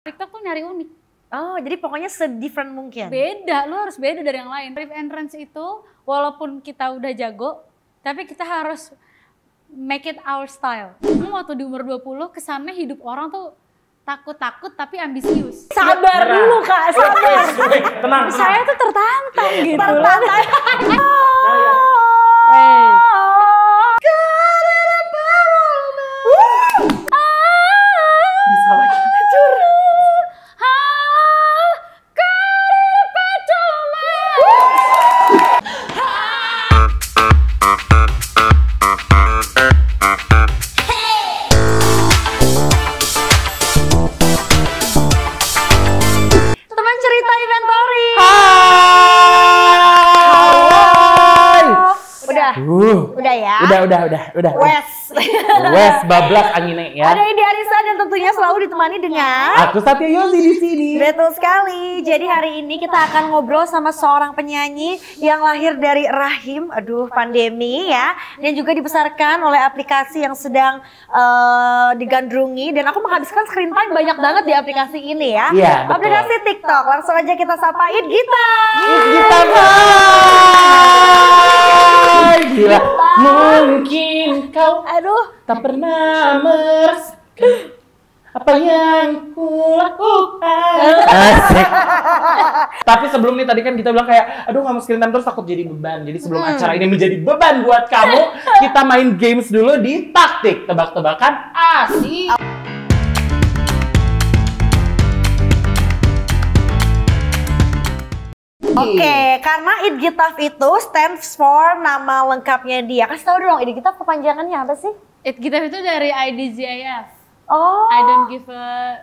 TikTok tuh nyari unik. Oh, jadi pokoknya sedifferent mungkin. Beda, lu harus beda dari yang lain. Brief entrance itu walaupun kita udah jago, tapi kita harus make it our style. Lu waktu di umur 20 kesannya hidup orang tuh takut-takut tapi ambisius. Sabar nah, dulu kak, sabar. tenang. Saya tuh tertantang gitu. Tertantang. Oh. udah, udah, udah, udah. Wes. Wes bablas anginnya ya. Ada ini Arisa dan tentunya selalu ditemani dengan Aku Satya Yosi di sini. Betul sekali. Jadi hari ini kita akan ngobrol sama seorang penyanyi yang lahir dari rahim, aduh pandemi ya, dan juga dibesarkan oleh aplikasi yang sedang uh, digandrungi dan aku menghabiskan screen time banyak banget di aplikasi ini ya. Iya. Aplikasi TikTok. Langsung aja kita sapain Gita. Gita. Gita. Iya, mungkin kau Aduh. tak pernah merasakan apa yang ku Tapi sebelum nih tadi kan kita bilang kayak, aduh nggak mau screen time terus takut jadi beban. Jadi sebelum hmm. acara ini menjadi beban buat kamu, kita main games dulu di taktik tebak-tebakan asik. Oke, okay, iya. karena Idgitaf itu stands for nama lengkapnya dia. Kasih tahu dong Idgitaf kepanjangannya apa sih? Idgitaf itu dari IDGIF. Oh. I don't give a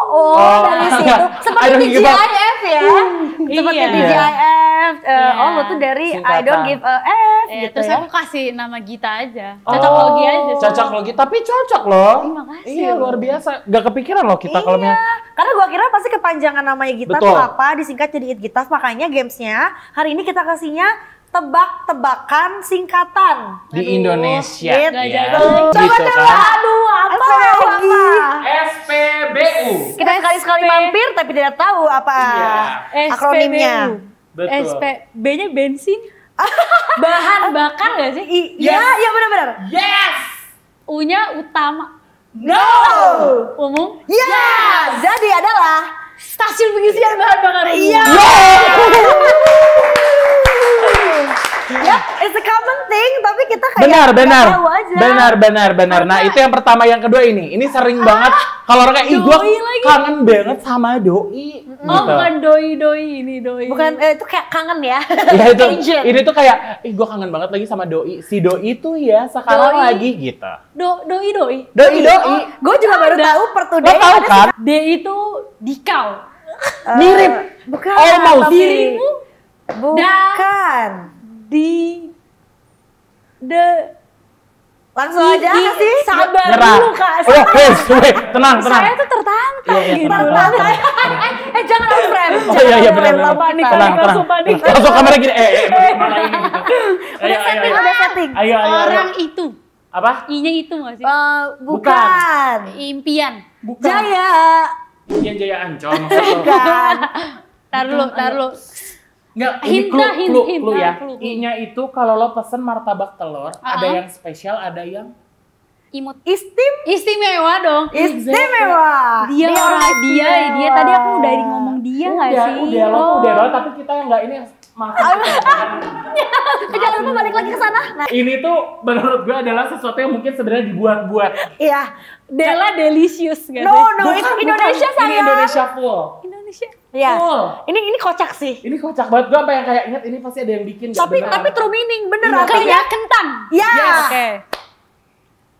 Oh, oh dari situ seperti TGIF ya, hmm. seperti iya. TGIF. Uh, eh, yeah. Oh, lo tuh dari Singkatan. I don't give a F. Eh, gitu terus ya? aku kasih nama Gita aja, cocok oh. logi aja. Cocok logi, tapi cocok loh. Terima kasih. Iya, luar biasa. Gak kepikiran loh kita iya. kalau misalnya. Karena gua kira pasti kepanjangan namanya Gita Betul. tuh apa, disingkat jadi It Gita. Makanya gamesnya hari ini kita kasihnya tebak-tebakan singkatan di Indonesia. Iya. Gitu. Ya. Coba kan. aduh, tebak, aduh mampir tapi tidak tahu apa iya. akronimnya. Betul. SP B-nya bensin. Bahan bakar gak sih? Ya, yes. Ya, ya benar-benar. Yes. U-nya utama. No. Umum? Ya. Yes. Jadi adalah stasiun pengisian bahan bakar Iya. Yeah. ya it's a common thing tapi kita kayak benar benar tahu aja. benar benar benar nah itu yang pertama yang kedua ini ini sering ah, banget kalau orang kayak gue kangen banget sama doi gitu. oh gitu. bukan doi doi ini doi bukan eh, itu kayak kangen ya, ya itu, ini tuh kayak ih gue kangen banget lagi sama doi si doi itu ya sekarang doi. lagi gitu Do, doi doi doi iya. doi oh, gue juga baru tahu pertudai tahu kan D itu dikau uh, mirip bukan Oh, mau dirimu bukan di the langsung aja di, sih sabar Nyerah. dulu kak oh, yes, wait. tenang tenang saya tuh tertantang yeah, yeah, gitu tenang, eh, eh jangan on frame oh, jangan iya, iya, bener, panik tenang, langsung panik langsung kamera gini eh, eh gitu. udah setting udah setting ayo, ayo, orang ayo. itu apa Inya itu nggak sih uh, bukan. impian bukan. jaya impian jaya ancol bukan taruh dulu taruh dulu Enggak, ah, ini clue, hinda, clue, hinda, clue ya. Ah, clue, I-nya itu kalau lo pesen martabak telur, uh-huh. ada yang spesial, ada yang imut. Istim? Istimewa dong. Istimewa. Dia, dia orang dia, dia dia tadi aku udah ngomong dia nggak sih? Udah lo tuh oh. udah lo, tapi kita yang nggak ini makin. Jangan lupa balik lagi ke sana. Nah. Ini tuh menurut gue adalah sesuatu yang mungkin sebenarnya dibuat-buat. Iya. Dela delicious gak No, no, itu Indonesia bukan. saya. Ini Indonesia full. Indonesia Iya. Cool. Ini ini kocak sih. Ini kocak banget. Gue apa yang kayak ingat ini pasti ada yang bikin. Tapi beneran. tapi true meaning bener iya. artinya ya, kentang. Iya. Yes. Oke. Okay.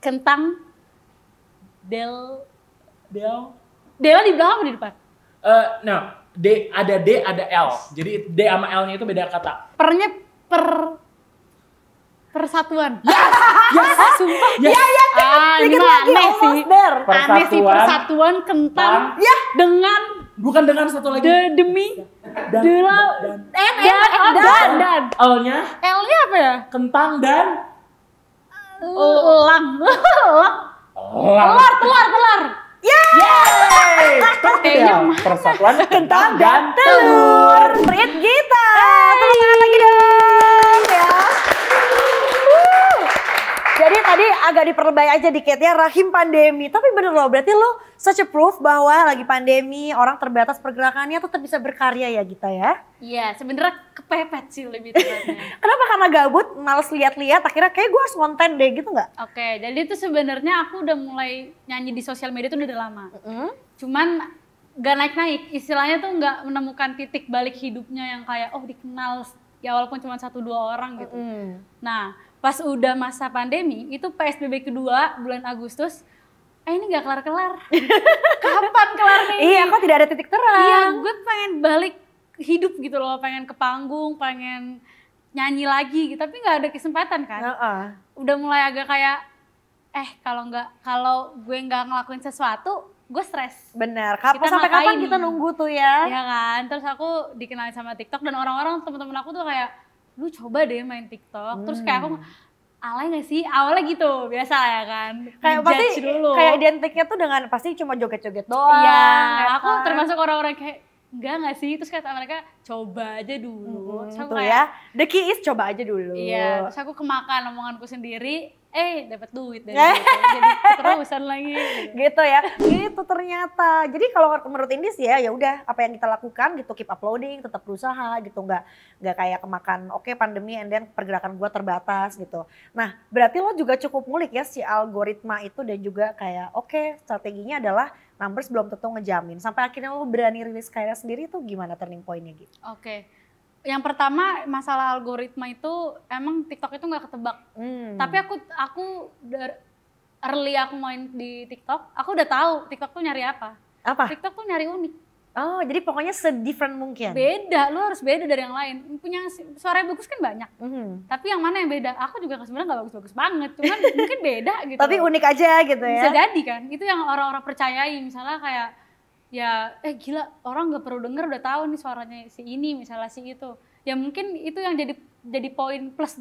Kentang del del Dela di belakang apa di depan? Eh, uh, no. D ada D ada L. Jadi D sama L-nya itu beda kata. Pernya per persatuan. Yes, yes, ah, sumpah. Yes. Ya, ya, kan. Ah, ini aneh sih. Persatuan, aneh sih persatuan kentang ya. dengan Bukan dengan satu lagi. De, demi. Dan, Dan. dan, dan, dan, dan, dan, dan. L-nya. L-nya apa ya? Kentang dan. Dan. Gitu ya, dan. telur, telur. Dan. Yeay! Kayaknya persatuan kentang dan telur. Dan. kita. Tepuk tangan lagi dong ya. Jadi tadi agak Dan. aja ya rahim pandemi. Tapi bener loh, berarti lo such a proof bahwa lagi pandemi, orang terbatas pergerakannya tetap bisa berkarya ya kita ya. Iya, sebenarnya kepepet sih lebih tepatnya. Kenapa? Karena gabut, males lihat-lihat, akhirnya kayak gue harus konten deh gitu nggak? Oke, okay, jadi itu sebenarnya aku udah mulai nyanyi di sosial media itu udah lama. Mm -hmm. Cuman gak naik-naik, istilahnya tuh nggak menemukan titik balik hidupnya yang kayak oh dikenal ya walaupun cuma satu dua orang gitu. Mm -hmm. Nah, pas udah masa pandemi itu PSBB kedua bulan Agustus eh ini gak kelar-kelar. Kapan kelar nih? Iya, kok tidak ada titik terang. Iya, gue pengen balik hidup gitu loh, pengen ke panggung, pengen nyanyi lagi gitu, tapi nggak ada kesempatan kan. Uh -uh. Udah mulai agak kayak, eh kalau nggak kalau gue nggak ngelakuin sesuatu, gue stres. Bener, Kap kita sampai kapan kita nunggu tuh ya? Iya kan, terus aku dikenalin sama TikTok dan orang-orang teman-teman aku tuh kayak, lu coba deh main TikTok. Hmm. Terus kayak aku, hmm alay gak sih? Awalnya gitu, biasa ya kan. Kayak pasti dulu. kayak identiknya tuh dengan pasti cuma joget-joget doang. Iya, aku termasuk orang-orang kayak enggak gak sih? Terus kata mereka coba aja dulu. Hmm, terus ya. The key is coba aja dulu. Iya, terus aku kemakan omonganku sendiri eh dapat duit dari gitu. jadi keterusan lagi gitu. gitu ya gitu ternyata jadi kalau menurut Indis ya ya udah apa yang kita lakukan gitu keep uploading tetap berusaha gitu nggak nggak kayak kemakan oke okay, pandemi and then pergerakan gua terbatas gitu nah berarti lo juga cukup mulik ya si algoritma itu dan juga kayak oke okay, strateginya adalah numbers belum tentu ngejamin sampai akhirnya lo berani rilis karya sendiri tuh gimana turning pointnya gitu oke okay yang pertama masalah algoritma itu emang TikTok itu nggak ketebak. Hmm. Tapi aku aku early aku main di TikTok, aku udah tahu TikTok tuh nyari apa. Apa? TikTok tuh nyari unik. Oh, jadi pokoknya sedifferent mungkin. Beda, lu harus beda dari yang lain. Punya suara yang bagus kan banyak. Mm -hmm. Tapi yang mana yang beda? Aku juga sebenarnya nggak bagus-bagus banget, cuman mungkin beda gitu. Tapi unik aja gitu ya. Bisa jadi kan. Itu yang orang-orang percayai, misalnya kayak ya eh gila orang nggak perlu denger udah tahu nih suaranya si ini misalnya si itu ya mungkin itu yang jadi jadi poin plus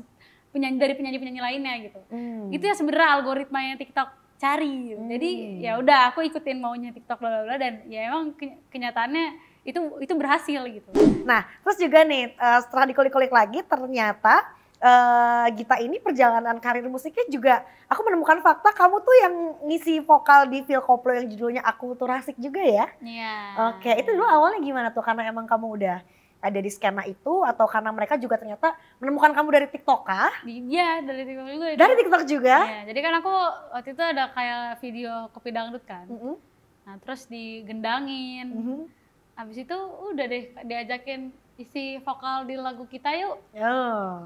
penyanyi dari penyanyi penyanyi lainnya gitu hmm. itu ya sebenarnya algoritmanya TikTok cari gitu. hmm. jadi ya udah aku ikutin maunya TikTok bla bla bla dan ya emang kenyataannya itu itu berhasil gitu nah terus juga nih eh, setelah dikulik-kulik lagi ternyata uh, Gita ini perjalanan karir musiknya juga aku menemukan fakta kamu tuh yang ngisi vokal di Phil Koplo yang judulnya Aku Turasik juga ya. Iya. Yeah. Oke, okay. itu dulu awalnya gimana tuh? Karena emang kamu udah ada di skema itu atau karena mereka juga ternyata menemukan kamu dari TikTok kah? Iya, dari TikTok juga. Dari TikTok juga? Iya, jadi kan aku waktu itu ada kayak video kopi dangdut kan. Mm -hmm. Nah, terus digendangin. Mm -hmm. Habis itu udah deh diajakin isi vokal di lagu kita yuk. Ya.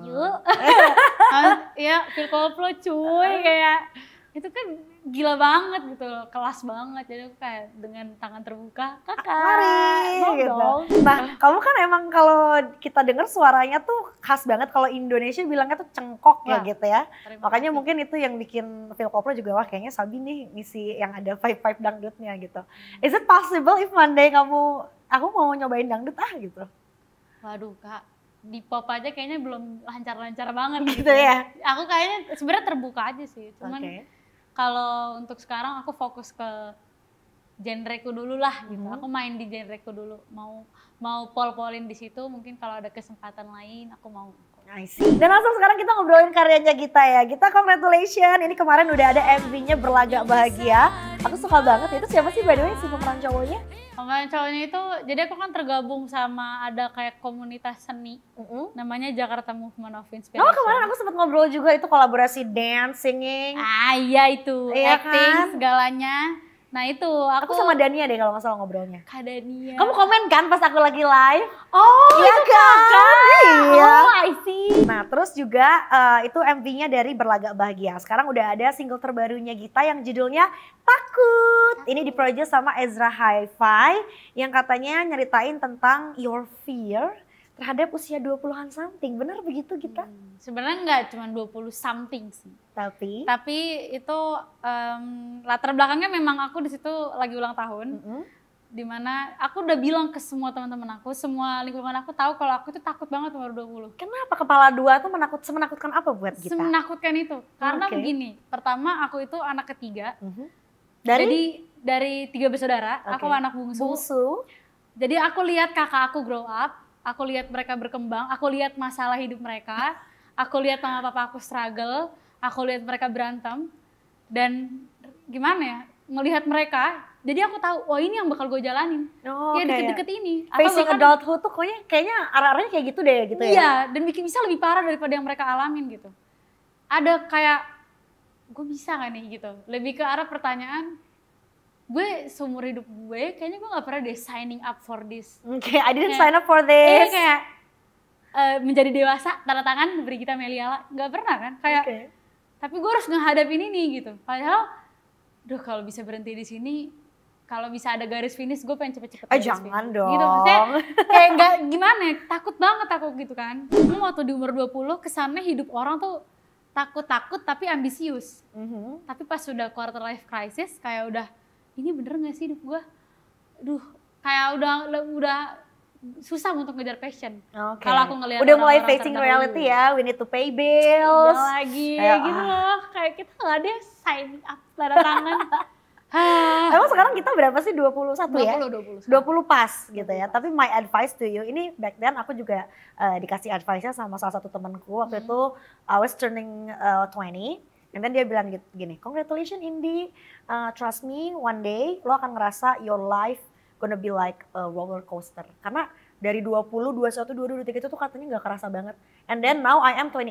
Yuk. Eh, ah. ya, feel koplo cuy ah. kayak itu kan gila banget gitu loh, kelas banget. Jadi aku kayak dengan tangan terbuka, kakak. Ah, mari, gitu. dong. Nah, kamu kan emang kalau kita dengar suaranya tuh khas banget. Kalau Indonesia bilangnya tuh cengkok ya, ya gitu ya. Makanya kasih. mungkin itu yang bikin Phil Koplo juga, wah kayaknya Sabi nih ngisi yang ada five five dangdutnya gitu. Hmm. Is it possible if Monday kamu, aku mau nyobain dangdut ah gitu? waduh kak di pop aja kayaknya belum lancar-lancar banget gitu, gitu ya. ya? Aku kayaknya sebenarnya terbuka aja sih, cuman okay. kalau untuk sekarang aku fokus ke genreku dulu lah gitu. Hmm. Aku main di genreku dulu. Mau mau pol-polin di situ mungkin kalau ada kesempatan lain aku mau I Dan langsung sekarang kita ngobrolin karyanya kita ya. Kita congratulations, ini kemarin udah ada MV-nya Berlagak Bahagia. Aku suka banget, itu siapa sih by the way si pemeran cowoknya? Pemeran cowoknya itu, jadi aku kan tergabung sama ada kayak komunitas seni. Mm -hmm. Namanya Jakarta Movement of Inspiration. Oh kemarin aku sempat ngobrol juga itu kolaborasi dance, singing. Ah iya itu, iya acting kan? segalanya. Nah itu aku, aku sama Dania deh kalau nggak salah ngobrolnya. Kak Dania. Kamu komen kan pas aku lagi live? Oh iya, iya kan? kan? Iya. Oh I see. Nah terus juga uh, itu MV-nya dari Berlagak Bahagia. Sekarang udah ada single terbarunya Gita yang judulnya Takut. Ini diproduce sama Ezra Hi-Fi yang katanya nyeritain tentang your fear terhadap usia 20-an something. Benar begitu kita? Hmm, sebenarnya nggak cuma 20 something sih. Tapi tapi itu um, latar belakangnya memang aku di situ lagi ulang tahun. Mm -hmm. Dimana aku udah bilang ke semua teman-teman aku, semua lingkungan aku tahu kalau aku tuh takut banget umur 20. Kenapa kepala dua tuh menakut semenakutkan apa buat kita? Semenakutkan itu. Karena okay. begini, pertama aku itu anak ketiga. Mm -hmm. Dari Jadi dari tiga bersaudara, okay. aku anak bungsu. Bungsu. Jadi aku lihat kakak aku grow up, aku lihat mereka berkembang, aku lihat masalah hidup mereka, aku lihat mama papa aku struggle, aku lihat mereka berantem dan gimana ya ngelihat mereka jadi aku tahu oh ini yang bakal gue jalanin oh, ya deket-deket ini atau facing bahkan, adulthood tuh kayaknya kayaknya arah-arahnya kayak gitu deh gitu ya iya dan bikin bisa lebih parah daripada yang mereka alamin gitu ada kayak gue bisa gak nih gitu lebih ke arah pertanyaan gue seumur hidup gue kayaknya gue gak pernah deh signing up for this. Oke, okay, I didn't kayak, sign up for iya, this. Iya kayak uh, menjadi dewasa tanda tangan beri Brigita Meliala nggak pernah kan? Kayak okay. tapi gue harus ngehadapin ini nih gitu. Padahal, duh kalau bisa berhenti di sini, kalau bisa ada garis finish gue pengen cepet-cepet. Eh jangan finish. dong. Gitu maksudnya kayak nggak gimana? Ya, takut banget aku gitu kan. Emang waktu di umur 20 kesannya hidup orang tuh takut-takut tapi ambisius. Mm -hmm. Tapi pas sudah quarter life crisis kayak udah ini bener gak sih hidup gue duh kayak udah udah susah untuk ngejar passion. Okay. Kalau aku ngelihat udah mulai facing reality ya, we need to pay bills. Iya ya lagi Kayak gitu ah. loh, kayak kita nggak ada sign up tanda tangan. Ah. Emang sekarang kita berapa sih 21 20, ya? 20, 20 pas gitu ya. Tapi my advice to you ini back then aku juga uh, dikasih advice-nya sama salah satu temenku. waktu hmm. itu I was turning uh, eh, 20 And then dia bilang gini, congratulations Indi, uh, trust me one day lo akan ngerasa your life gonna be like a roller coaster. Karena dari 20, 21, 22, 23 itu tuh katanya gak kerasa banget. And then now I am 28.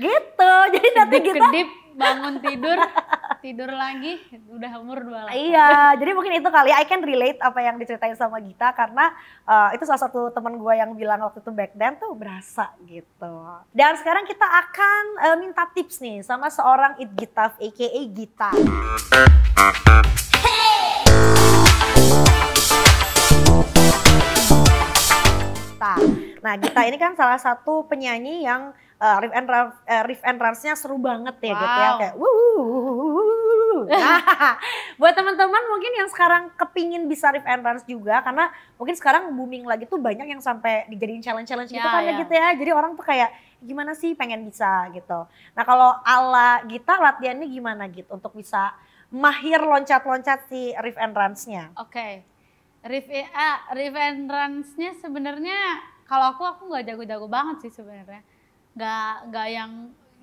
Gitu, jadi nanti kita... Kedip, bangun tidur, tidur lagi udah umur 28. Iya, jadi mungkin itu kali I can relate apa yang diceritain sama Gita karena uh, itu salah satu teman gue yang bilang waktu itu back then tuh berasa gitu. Dan sekarang kita akan uh, minta tips nih sama seorang It Gita aka Gita. Hey! Nah, Gita ini kan salah satu penyanyi yang uh, riff and runs, uh, eh, riff and runs-nya seru banget ya, ya. wow. gitu ya kayak buat teman-teman mungkin yang sekarang kepingin bisa riff and runs juga karena mungkin sekarang booming lagi tuh banyak yang sampai dijadiin challenge-challenge gitu ya, kan ya, ya. gitu ya. Jadi orang tuh kayak gimana sih pengen bisa gitu. Nah, kalau ala gitar latihannya gimana gitu untuk bisa mahir loncat-loncat si riff and runs-nya? Oke. Okay. Riff, uh, riff and runs-nya sebenarnya kalau aku aku nggak jago-jago banget sih sebenarnya nggak nggak yang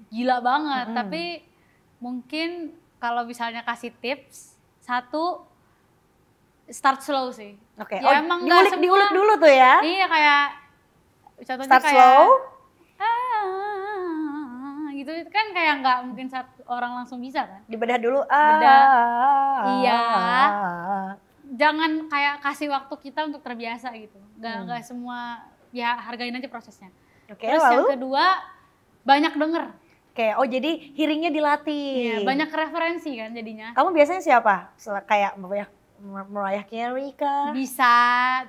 gila banget -hmm. tapi mungkin kalau misalnya kasih tips satu start slow sih oke okay. ya oh, emang diulik, semua, diulik dulu tuh ya iya kayak contohnya start kayak, slow ah, gitu kan kayak nggak mungkin satu orang langsung bisa kan dibedah dulu ah, ah, ah iya jangan kayak kasih waktu kita untuk terbiasa gitu nggak hmm. semua ya hargain aja prosesnya Oke, okay, Terus lalu? yang kedua banyak denger. Oke, okay, oh jadi hearingnya dilatih. Iya, banyak referensi kan jadinya. Kamu biasanya siapa? Kayak banyak Mariah Carey kah? Bisa,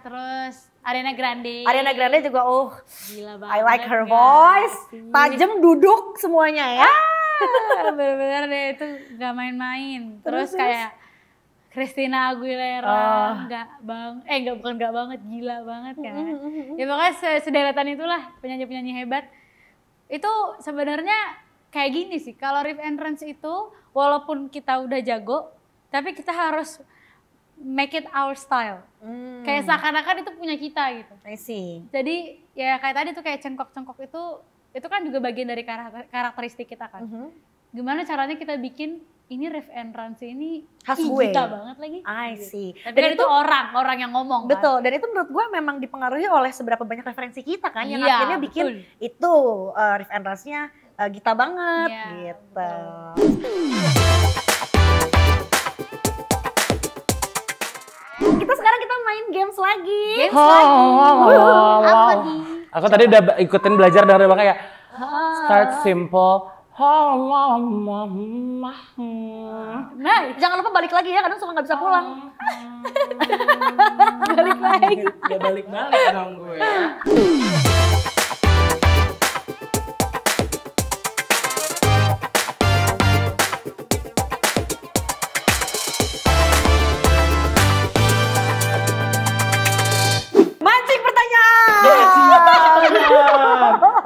terus Ariana Grande. Ariana Grande juga, oh, Gila banget, I like her ya. voice. Iya. duduk semuanya ya. Ah, bener-bener deh itu gak main-main. Terus, terus kayak Christina Aguilera, oh. enggak bang, eh enggak bukan enggak banget, gila banget kan. ya pokoknya sederetan itulah penyanyi-penyanyi hebat. Itu sebenarnya kayak gini sih, kalau riff entrance itu walaupun kita udah jago, tapi kita harus make it our style. Hmm. Kayak seakan-akan itu punya kita gitu. I see. Jadi ya kayak tadi tuh kayak cengkok-cengkok itu itu kan juga bagian dari karakteristik kita kan. Mm -hmm. Gimana caranya kita bikin ini ref and sih ini khas gue. Gita banget lagi. I iya. see. Tapi dan kan itu, orang, orang yang ngomong. Betul, kan? dan itu menurut gue memang dipengaruhi oleh seberapa banyak referensi kita kan yang iya, akhirnya bikin betul. itu uh, ref and uh, Gita banget iya, gitu. Betul. kita sekarang kita main games lagi. Games oh, lagi. Wow, wow, wow. Apa nih? Aku Coba. tadi udah ikutin belajar dari bang kayak start simple, Nah, jangan lupa balik lagi ya, kadang suka nggak bisa pulang. balik lagi. Ya balik-balik dong gue.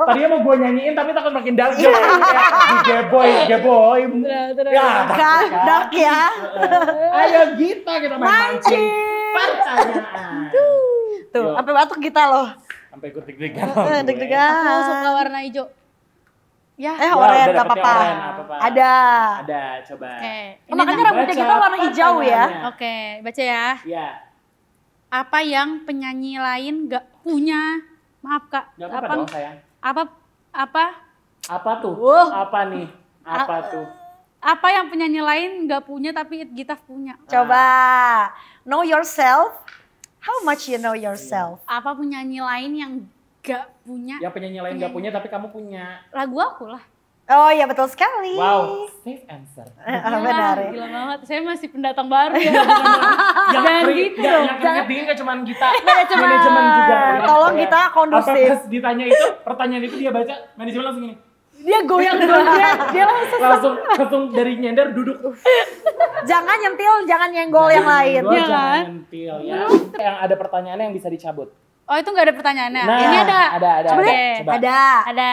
Tadinya mau gue nyanyiin tapi takut makin dark iya. boy, gue boy. Ya, kan, dark, dark kan. ya. Ayo kita kita main mancing. Pertanyaan. Tuh, sampai batuk kita loh. Sampai ikut deg-degan. Eh, ya. Deg-degan. Aku suka warna hijau. Ya, ya. eh oren apa-apa. Ada. Ada, coba. Oke. Okay. Oh, makanya rambutnya kita warna hijau ya. Oke, okay, baca ya. Iya. Apa yang penyanyi lain gak punya? Maaf, Kak. Gak apa-apa dong, sayang. Apa apa? Apa tuh? Uh. Apa nih? Apa A tuh? Apa yang penyanyi lain nggak punya tapi Gita punya? Ah. Coba know yourself. How much you know yourself? Iya. Apa penyanyi lain yang nggak punya? Ya penyanyi lain nggak punya tapi kamu punya. Lagu aku lah. Oh iya betul sekali. Wow, safe answer. ya, Benar ya. Gila banget, saya masih pendatang baru ya. yang gitu. Gak, yang keringet dingin gak cuman kita, manajemen, juga. Tolong kita kondusif. Apa ditanya itu, pertanyaan itu dia baca, manajemen langsung gini. Dia goyang dulu, dia, dia langsung. Langsung, langsung dari nyender duduk. jangan nyentil, jangan nyenggol yang lain. Iya jangan, ya jangan nyentil ya. Yang ada pertanyaannya yang bisa dicabut. Oh itu gak ada pertanyaannya? Nah, Ini ada. Ada, ada. Coba, ada. Coba. ada. Ada.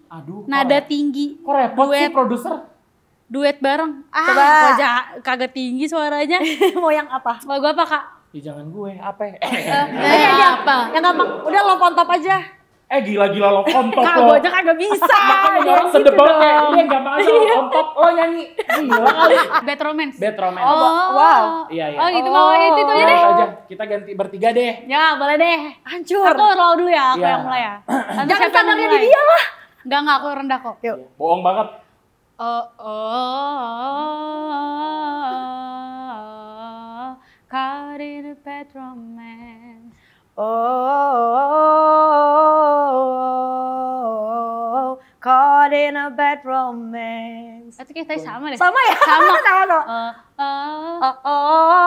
Aduh, nada tinggi. Kok repot duet, sih produser? Duet bareng. Ah, Coba. Wajah kagak tinggi suaranya. Mau yang apa? Mau gue apa, Kak? Ya jangan gue, apa ya? Eh, eh, ya, apa? Yang gampang, udah lo top aja. Eh gila-gila lo kontop Kak, lo. gue aja kagak bisa. Makanya orang gitu sedep banget kayak, eh, dia gampang aja lo kontop, lo nyanyi. Gila kali. Bad romance. Bad romance. Oh, wow. Iya, iya. Oh gitu, mau oh. itu, itu aja deh. Gitu. aja, kita ganti bertiga deh. Ya, boleh deh. Hancur. Aku roll dulu ya, aku iya. yang mulai ya. Jangan sandarnya di dia lah. Udah nggak aku rendah kok. Yuk. Bohong banget. Oh, oh, caught in a bad romance. Oh, caught in a bad romance. Itu kita sama deh. Sama ya? Sama. sama. Ya? Eh, eh, oh, oh, oh, oh.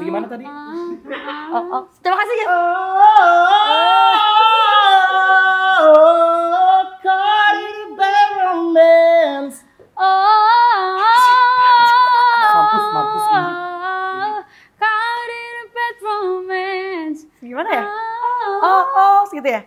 Segimana tadi? Ah, oh, oh. Terima kasih ya. Oh, Oh, oh. oh, oh. Gimana ya? Ah. Oh, oh, segitu ya?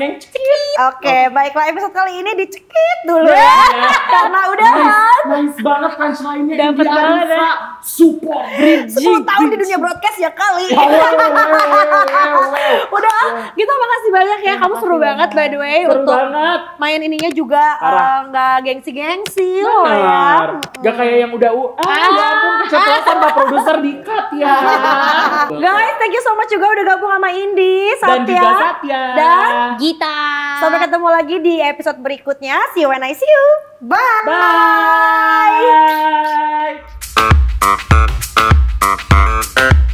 yang cekit. Oke, okay, oh. baiklah episode kali ini dicekit dulu ya. ya. Karena udah nice, nice banget punchline-nya. Dapat banget ya support bridging. 10 tahun di dunia broadcast ya kali. Udah, kita makasih banyak ya. ya Kamu seru banget by the way seru untuk banget. main ininya juga eh, nggak gengsi-gengsi loh ya. Hmm. Gak kayak yang udah ah, ah. ya Pak produser di cut ya. Guys, thank you so much juga udah gabung sama Indi, Satya, dan, Satya. dan Gita. Sampai ketemu lagi di episode berikutnya. See you when I see you. Bye. Bye. Bye. Uh, uh, uh, uh.